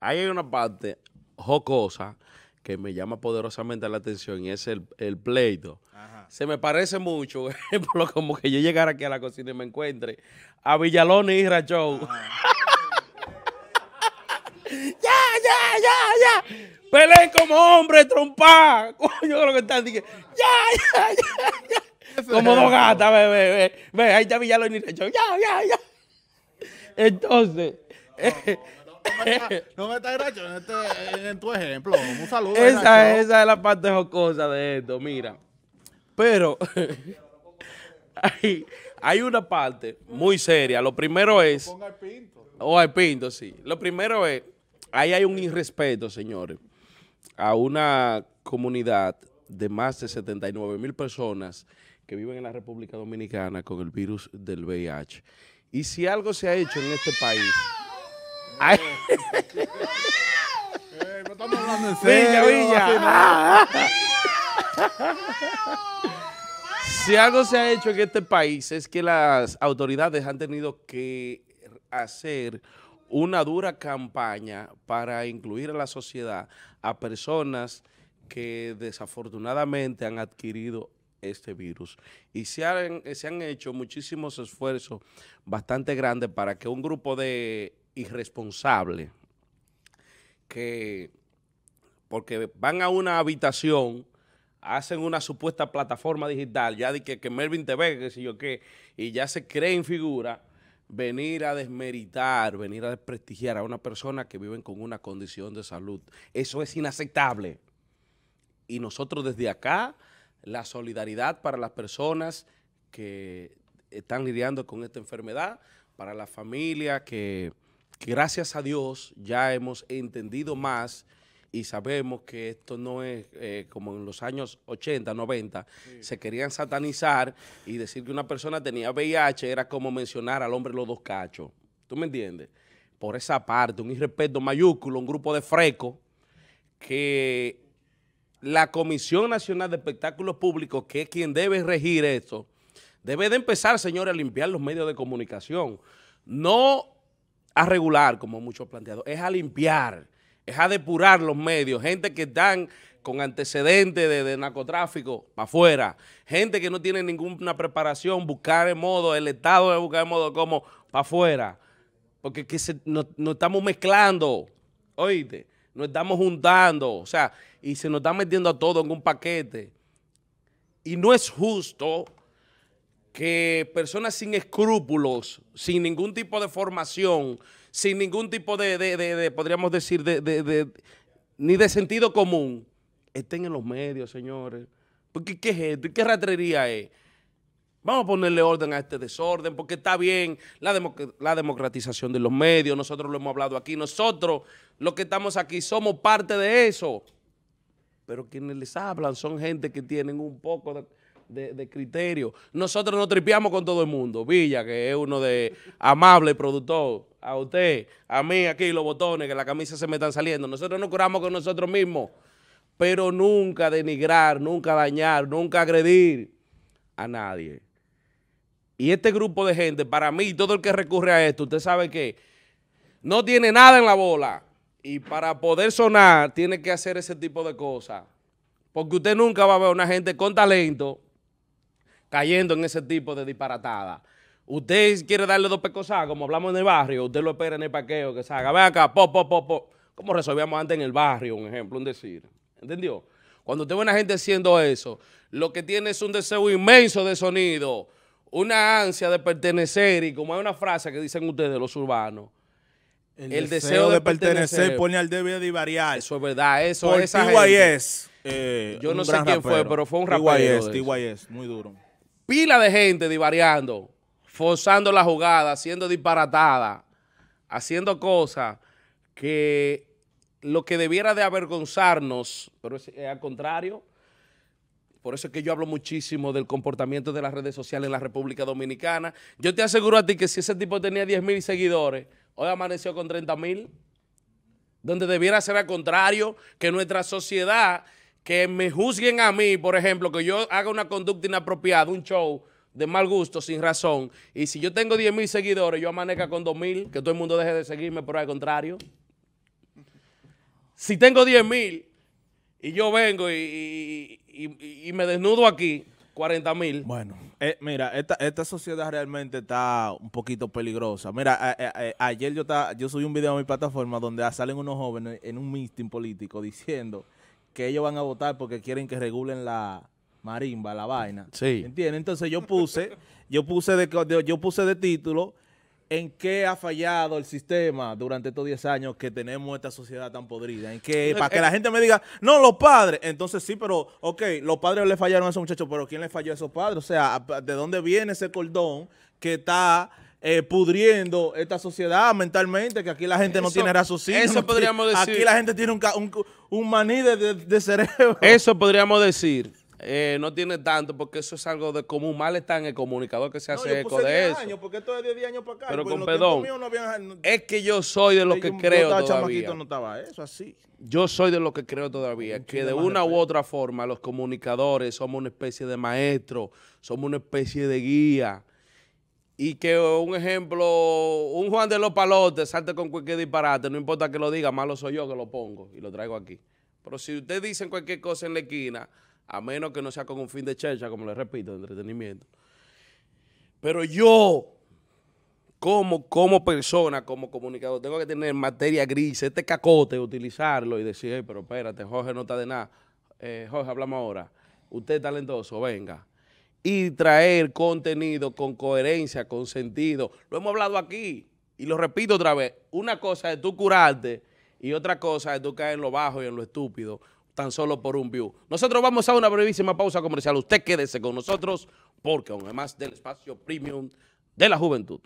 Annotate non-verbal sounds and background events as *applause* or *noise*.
hay una parte jocosa que me llama poderosamente la atención y es el, el pleito. Se me parece mucho, *laughs* por ejemplo, como que yo llegara aquí a la cocina y me encuentre a Villalón y Rachón. *laughs* ya, ya, ya, ya. Peleen como hombre, trompa. *laughs* Yo creo que están diciendo, ya, ya, ya, ya. Como dos gatas, ve, ve, ve. ahí está Villalón y Rachón. Ya, ya, ya. Entonces, no me estás *laughs* este, en, tu ejemplo. Un saludo. Esa, es la parte jocosa de esto, mira. Pero *laughs* hay, una parte muy seria. Lo primero es... O al pinto. O oh, pinto, sí. Lo primero es, ahí hay un irrespeto, señores, a una comunidad de más de 79 mil personas que viven en la República Dominicana con el virus del VIH. Y si algo se ha hecho en este país... Si algo se ha hecho en este país es que las autoridades han tenido que hacer una dura campaña para incluir a la sociedad a personas que desafortunadamente han adquirido este virus. Y se se han hecho muchísimos esfuerzos bastante grandes para que un grupo de irresponsable que porque van a una habitación, hacen una supuesta plataforma digital, ya de que, Melvin te ve, que sé yo qué, y ya se cree en figura, venir a desmeritar, venir a desprestigiar a una persona que vive con una condición de salud. Eso es inaceptable. Y nosotros desde acá, la solidaridad para las personas que están lidiando con esta enfermedad, para la familia que gracias a Dios ya hemos entendido más y sabemos que esto no es eh, como en los años 80, 90, se querían satanizar y decir que una persona tenía VIH era como mencionar al hombre los dos cachos. ¿Tú me entiendes? Por esa parte, un irrespeto mayúsculo, un grupo de frecos que la Comisión Nacional de Espectáculos Públicos, que es quien debe regir esto, debe de empezar, señores, a limpiar los medios de comunicación. No a regular, como muchos planteado, es a limpiar, es a depurar los medios, gente que están con antecedentes de, narcotráfico para afuera, gente que no tiene ninguna preparación, buscar el modo, el Estado de buscar el modo como para afuera, porque que estamos mezclando, oíste, nos estamos juntando, o sea, y se nos está metiendo a todo en un paquete. Y no es justo que personas sin escrúpulos, sin ningún tipo de formación, sin ningún tipo de, podríamos decir, de, ni de sentido común, estén en los medios, señores. Porque, ¿qué es esto? qué ratrería es? Vamos a ponerle orden a este desorden, porque está bien la, la democratización de los medios, nosotros lo hemos hablado aquí, nosotros los que estamos aquí somos parte de eso. Pero quienes les hablan son gente que tienen un poco de de, criterio. Nosotros no tripeamos con todo el mundo. Villa, que es uno de amable productor, a usted, a mí aquí, los botones, que la camisa se me están saliendo. Nosotros nos curamos con nosotros mismos, pero nunca denigrar, nunca dañar, nunca agredir a nadie. Y este grupo de gente, para mí, todo el que recurre a esto, usted sabe que no tiene nada en la bola. Y para poder sonar, tiene que hacer ese tipo de cosas. Porque usted nunca va a ver una gente con talento cayendo en ese tipo de disparatada. Usted quiere darle dos a, como hablamos en el barrio, usted lo espera en el paqueo que haga, Ve acá, pop, pop, pop, Como resolvíamos antes en el barrio, un ejemplo, un decir. ¿Entendió? Cuando usted ve una gente haciendo eso, lo que tiene es un deseo inmenso de sonido, una ansia de pertenecer. Y como hay una frase que dicen ustedes, los urbanos, el, deseo, de, pertenecer, pone al deber de variar. Eso es verdad, eso es esa gente. Eh, Yo no sé quién fue, pero fue un rapero. TYS, TYS, muy duro pila de gente divariando, forzando la jugada, haciendo disparatada, haciendo cosas que lo que debiera de avergonzarnos, pero es, eh, al contrario, por eso es que yo hablo muchísimo del comportamiento de las redes sociales en la República Dominicana. Yo te aseguro a ti que si ese tipo tenía 10 mil seguidores, hoy amaneció con 30 mil, donde debiera ser al contrario, que nuestra sociedad que me juzguen a mí, por ejemplo, que yo haga una conducta inapropiada, un show de mal gusto, sin razón, y si yo tengo 10 mil seguidores, yo amanezca con 2.000, mil, que todo el mundo deje de seguirme, pero al contrario. Si tengo 10.000 mil y yo vengo y, me desnudo aquí, 40.000. mil. Bueno, eh, mira, esta, esta, sociedad realmente está un poquito peligrosa. Mira, ayer yo, ta, yo subí un video a mi plataforma donde salen unos jóvenes en un meeting político diciendo que ellos van a votar porque quieren que regulen la marimba, la vaina. Sí. ¿Entiendes? Entonces yo puse, yo puse de, yo puse de título en qué ha fallado el sistema durante estos 10 años que tenemos esta sociedad tan podrida. En que, eh, para que eh. la gente me diga, no, los padres. Entonces sí, pero, ok, los padres le fallaron a esos muchachos, pero ¿quién le falló a esos padres? O sea, ¿de dónde viene ese cordón que está eh, pudriendo esta sociedad mentalmente, que aquí la gente no tiene raciocinio. Eso podríamos aquí, la gente tiene un, maní de, de, cerebro. *laughs* Eso podríamos decir. Eh, no tiene tanto, porque eso es algo de común. Mal está en el comunicador que se hace eco de eso. es Pero pues con perdón, es que yo soy de los eh, que creo todavía. Yo soy de los que creo todavía que de una u otra forma los comunicadores somos una especie de maestro, somos una especie de guía y que un ejemplo, un Juan de los Palotes salte con cualquier disparate, no importa que lo diga, malo soy yo que lo pongo y lo traigo aquí. Pero si usted dice cualquier cosa en la esquina, a menos que no sea con un fin de chercha, como les repito, de entretenimiento. Pero yo, como, como persona, como comunicador, tengo que tener materia gris, este cacote, utilizarlo y decir, pero espérate, Jorge no está de nada. Eh, Jorge, hablamos ahora. Usted es talentoso, venga y traer contenido con coherencia, con sentido. Lo hemos hablado aquí y lo repito otra vez. Una cosa es tú curarte y otra cosa es tú caer en lo bajo y en lo estúpido, tan solo por un view. Nosotros vamos a una brevísima pausa comercial. Usted quédese con nosotros porque además del espacio premium de la juventud.